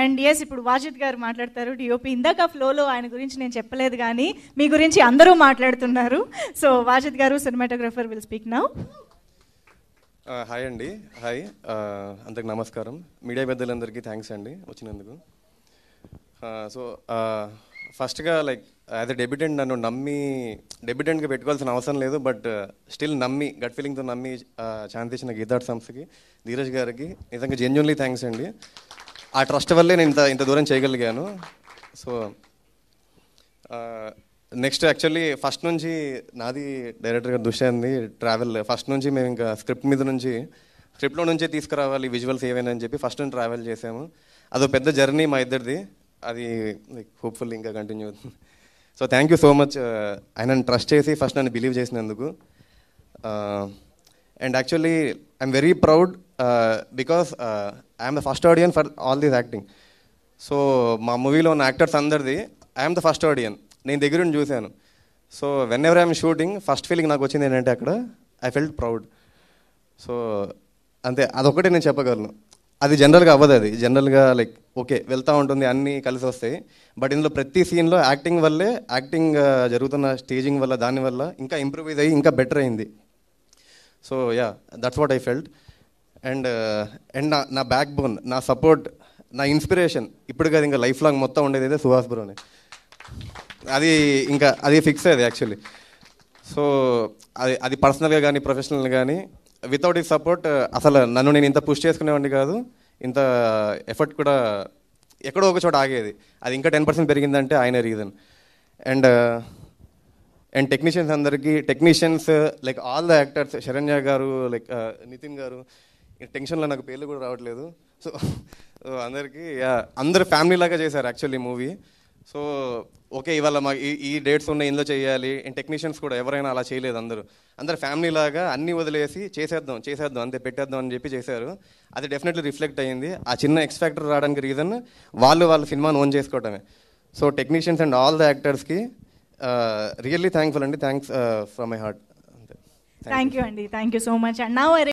and yes ఇప్పుడు వాజిద్ గారు మాట్లాడతారు డిఓపి ఇందాక ఫ్లోలో ఆయన గురించి నేను చెప్పలేదు కానీ మీ గురించి అందరూ మాట్లాడుతున్నారు so Wajid garu cinematographer will speak now hi అండి హాయ్ uh, అందరికి నమస్కారం మీడియా పెద్దలందరికీ థ్యాంక్స్ అండి వచ్చినందుకు సో ఫస్ట్గా లైక్ యాజ్ అ డెబ్యూటెంట్ నన్ను నమ్మి డెబ్యూటెంట్గా పెట్టుకోవాల్సిన అవసరం లేదు బట్ స్టిల్ uh, నమ్మి గట్ ఫీలింగ్తో నమ్మి ఛాన్స్ uh, ఇచ్చిన గీతార్ సంస్థకి ధీరజ్ గారికి నిజంగా జెన్యున్లీ థ్యాంక్స్ అండి ఆ ట్రస్ట్ వల్లే నేను ఇంత ఇంత దూరం చేయగలిగాను సో నెక్స్ట్ యాక్చువల్లీ ఫస్ట్ నుంచి నాది డైరెక్టర్ గారు అంది ట్రావెల్ ఫస్ట్ నుంచి మేము ఇంకా స్క్రిప్ట్ మీద నుంచి స్క్రిప్ట్లో నుంచే తీసుకురావాలి విజువల్స్ ఏవైనా అని చెప్పి ఫస్ట్ నుంచి ట్రావెల్ చేసాము అదో పెద్ద జర్నీ మా ఇద్దరిది అది హోప్ఫుల్ ఇంకా కంటిన్యూ అవుతుంది so thank you so much ఆయనను ట్రస్ట్ చేసి ఫస్ట్ నన్ను బిలీవ్ చేసినందుకు and actually I'm very proud because I'm the first audience for all these acting so మా మూవీలో ఉన్న యాక్టర్స్ అందరిది ఐఎమ్ ద ఫస్ట్ ఆడియన్ నేను దగ్గర నుండి చూశాను so whenever I'm shooting first feeling నాకు వచ్చింది ఏంటంటే అక్కడ ఐ ఫెల్ట్ ప్రౌడ్ సో అంతే అదొకటి నేను చెప్పగలను అది జనరల్గా అవ్వదు అది జనరల్గా లైక్ ఓకే వెళ్తూ ఉంటుంది అన్నీ కలిసి వస్తాయి బట్ ఇందులో ప్రతి సీన్లో యాక్టింగ్ వల్లే యాక్టింగ్ uh, జరుగుతున్న స్టేజింగ్ వల్ల దానివల్ల ఇంకా ఇంప్రూవ్ అయ్యి ఇంకా బెటర్ అయింది so yeah that's what I felt and and నా నా బ్యాక్ బోన్ నా సపోర్ట్ నా ఇన్స్పిరేషన్ ఇప్పుడు కాదు ఇంకా లైఫ్ లాంగ్ మొత్తం ఉండేది అయితే సుహాస్ బ్రోని అది ఇంకా అది ఫిక్స్ అయ్యేది యాక్చువల్లీ సో అది అది పర్సనల్గా కానీ ప్రొఫెషనల్ కానీ వితౌట్ ఈ సపోర్ట్ అసలు నన్ను నేను ఇంత పుష్ చేసుకునేవాడిని కాదు ఇంత ఎఫర్ట్ కూడా ఎక్కడో ఒక చోట ఆగేది అది ఇంకా టెన్ పర్సెంట్ పెరిగిందంటే ఆయన రీజన్ అండ్ అండ్ టెక్నీషియన్స్ అందరికీ technicians like all the actors Saranya garu like Nitin గారు టెన్షన్లో నాకు పేర్లు కూడా రావట్లేదు సో అందరికీ అందరు ఫ్యామిలీ లాగా చేశారు యాక్చువల్లీ మూవీ సో ఓకే ఇవాళ మా ఈ డేట్స్ ఉన్నాయి ఇందులో చేయాలి అండ్ టెక్నీషియన్స్ కూడా ఎవరైనా అలా చేయలేదు అందరూ అందరు ఫ్యామిలీ లాగా అన్నీ వదిలేసి చేసేద్దాం చేసేద్దాం అంతే పెట్టేద్దాం అని చెప్పి చేశారు అది డెఫినెట్లీ రిఫ్లెక్ట్ అయ్యింది ఆ చిన్న ఎక్స్పెక్టర్ రావడానికి రీజన్ వాళ్ళు వాళ్ళ సినిమాను ఓన్ చేసుకోవటమే so technicians and all the యాక్టర్స్కి రియల్లీ థ్యాంక్ఫుల్ అండి thanks from my heart thank you అండి thank you so much and నా